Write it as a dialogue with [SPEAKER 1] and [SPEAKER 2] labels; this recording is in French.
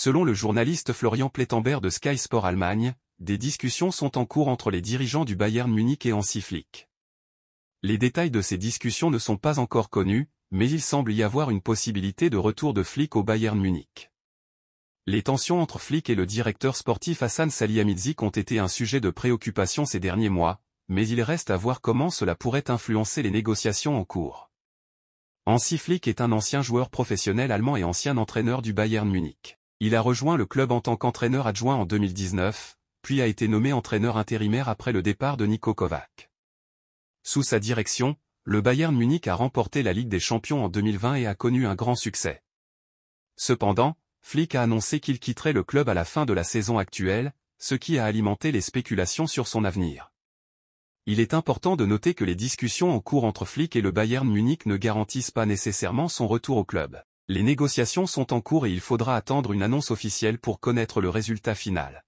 [SPEAKER 1] Selon le journaliste Florian Plettenberg de Sky Sport Allemagne, des discussions sont en cours entre les dirigeants du Bayern Munich et Hansi Flick. Les détails de ces discussions ne sont pas encore connus, mais il semble y avoir une possibilité de retour de Flick au Bayern Munich. Les tensions entre Flick et le directeur sportif Hassan Salihamidzic ont été un sujet de préoccupation ces derniers mois, mais il reste à voir comment cela pourrait influencer les négociations en cours. Hansi Flick est un ancien joueur professionnel allemand et ancien entraîneur du Bayern Munich. Il a rejoint le club en tant qu'entraîneur adjoint en 2019, puis a été nommé entraîneur intérimaire après le départ de Niko Kovac. Sous sa direction, le Bayern Munich a remporté la Ligue des Champions en 2020 et a connu un grand succès. Cependant, Flick a annoncé qu'il quitterait le club à la fin de la saison actuelle, ce qui a alimenté les spéculations sur son avenir. Il est important de noter que les discussions en cours entre Flick et le Bayern Munich ne garantissent pas nécessairement son retour au club. Les négociations sont en cours et il faudra attendre une annonce officielle pour connaître le résultat final.